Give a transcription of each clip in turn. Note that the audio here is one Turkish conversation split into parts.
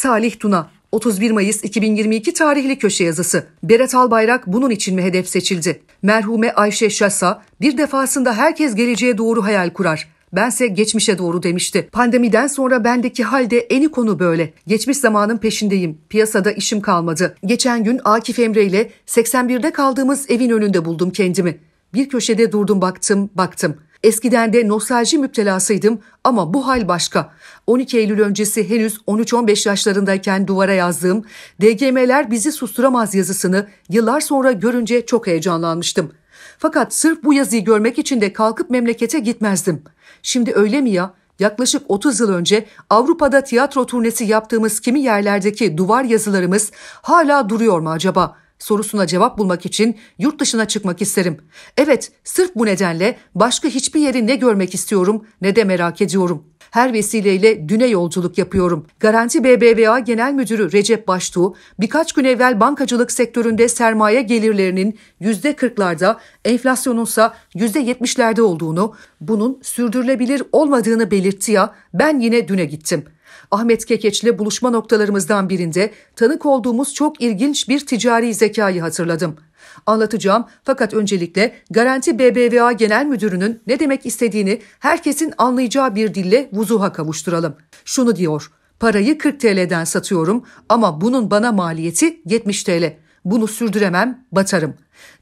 Salih Tuna 31 Mayıs 2022 tarihli köşe yazısı. Berat Albayrak bunun için mi hedef seçildi? Merhume Ayşe Şasa bir defasında herkes geleceğe doğru hayal kurar. Bense geçmişe doğru demişti. Pandemiden sonra bendeki halde eni konu böyle. Geçmiş zamanın peşindeyim. Piyasada işim kalmadı. Geçen gün Akif Emre ile 81'de kaldığımız evin önünde buldum kendimi. Bir köşede durdum baktım, baktım. Eskiden de nostalji müptelasıydım ama bu hal başka. 12 Eylül öncesi henüz 13-15 yaşlarındayken duvara yazdığım DGM'ler bizi susturamaz yazısını yıllar sonra görünce çok heyecanlanmıştım. Fakat sırf bu yazıyı görmek için de kalkıp memlekete gitmezdim. Şimdi öyle mi ya? Yaklaşık 30 yıl önce Avrupa'da tiyatro turnesi yaptığımız kimi yerlerdeki duvar yazılarımız hala duruyor mu acaba?'' sorusuna cevap bulmak için yurt dışına çıkmak isterim. Evet, sırf bu nedenle başka hiçbir yeri ne görmek istiyorum ne de merak ediyorum. Her vesileyle düne yolculuk yapıyorum. Garanti BBVA Genel Müdürü Recep Baştuğ, birkaç gün evvel bankacılık sektöründe sermaye gelirlerinin %40'larda, enflasyonunsa %70'lerde olduğunu, bunun sürdürülebilir olmadığını belirtti ya ben yine düne gittim.'' Ahmet Kekeç'le buluşma noktalarımızdan birinde tanık olduğumuz çok ilginç bir ticari zekayı hatırladım. Anlatacağım fakat öncelikle Garanti BBVA Genel Müdürü'nün ne demek istediğini herkesin anlayacağı bir dille vuzuha kavuşturalım. Şunu diyor, parayı 40 TL'den satıyorum ama bunun bana maliyeti 70 TL. Bunu sürdüremem, batarım.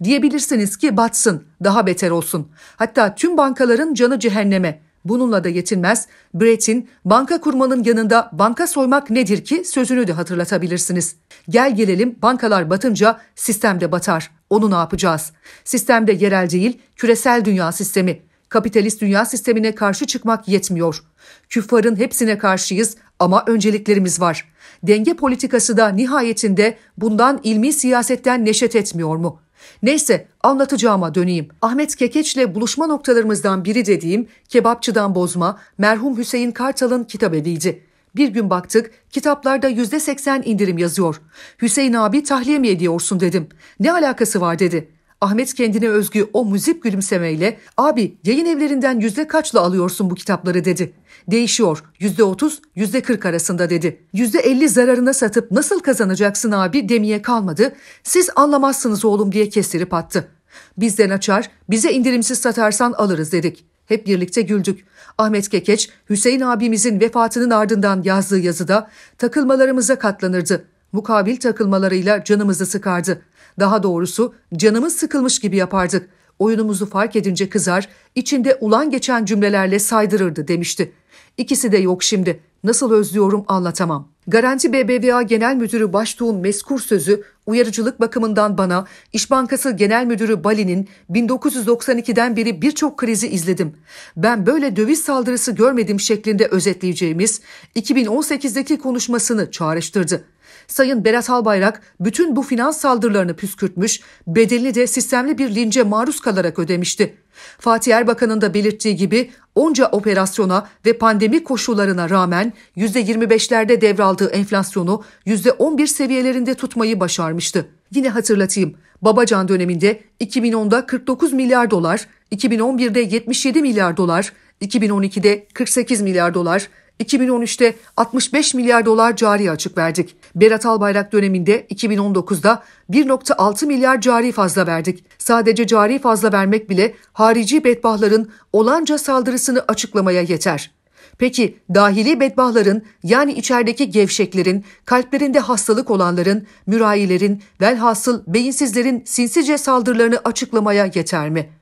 Diyebilirsiniz ki batsın, daha beter olsun. Hatta tüm bankaların canı cehenneme.'' Bununla da yetinmez, Brett'in banka kurmanın yanında banka soymak nedir ki sözünü de hatırlatabilirsiniz. Gel gelelim bankalar batınca sistem de batar. Onu ne yapacağız? Sistemde yerel değil, küresel dünya sistemi. Kapitalist dünya sistemine karşı çıkmak yetmiyor. Küffarın hepsine karşıyız ama önceliklerimiz var. Denge politikası da nihayetinde bundan ilmi siyasetten neşet etmiyor mu?'' Neyse anlatacağıma döneyim. Ahmet Kekeç'le buluşma noktalarımızdan biri dediğim Kebapçıdan Bozma, merhum Hüseyin Kartal'ın kitap eviydi. Bir gün baktık kitaplarda yüzde seksen indirim yazıyor. Hüseyin abi tahliye mi ediyorsun dedim. Ne alakası var dedi. Ahmet kendine özgü o muzip gülümsemeyle abi yayın evlerinden yüzde kaçla alıyorsun bu kitapları dedi. Değişiyor yüzde otuz yüzde kırk arasında dedi. Yüzde elli zararına satıp nasıl kazanacaksın abi demeye kalmadı. Siz anlamazsınız oğlum diye kestirip attı. Bizden açar bize indirimsiz satarsan alırız dedik. Hep birlikte güldük. Ahmet Kekeç, Hüseyin abimizin vefatının ardından yazdığı yazıda takılmalarımıza katlanırdı. Mukabil takılmalarıyla canımızı sıkardı. Daha doğrusu canımız sıkılmış gibi yapardık. Oyunumuzu fark edince kızar, içinde ulan geçen cümlelerle saydırırdı demişti. İkisi de yok şimdi. Nasıl özlüyorum anlatamam. Garanti BBVA Genel Müdürü Baştuğ'un meskur sözü uyarıcılık bakımından bana İş Bankası Genel Müdürü Bali'nin 1992'den beri birçok krizi izledim. Ben böyle döviz saldırısı görmedim şeklinde özetleyeceğimiz 2018'deki konuşmasını çağrıştırdı. Sayın Berat Albayrak bütün bu finans saldırılarını püskürtmüş, bedelini de sistemli bir lince maruz kalarak ödemişti. Fatih Erbakan'ın da belirttiği gibi onca operasyona ve pandemi koşullarına rağmen %25'lerde devraldığı enflasyonu %11 seviyelerinde tutmayı başarmıştı. Yine hatırlatayım. Babacan döneminde 2010'da 49 milyar dolar, 2011'de 77 milyar dolar, 2012'de 48 milyar dolar, 2013'te 65 milyar dolar cari açık verdik. Berat Albayrak döneminde 2019'da 1.6 milyar cari fazla verdik. Sadece cari fazla vermek bile harici bedbahların olanca saldırısını açıklamaya yeter. Peki dahili bedbahların yani içerideki gevşeklerin, kalplerinde hastalık olanların, mürayilerin, velhasıl beyinsizlerin sinsice saldırılarını açıklamaya yeter mi?''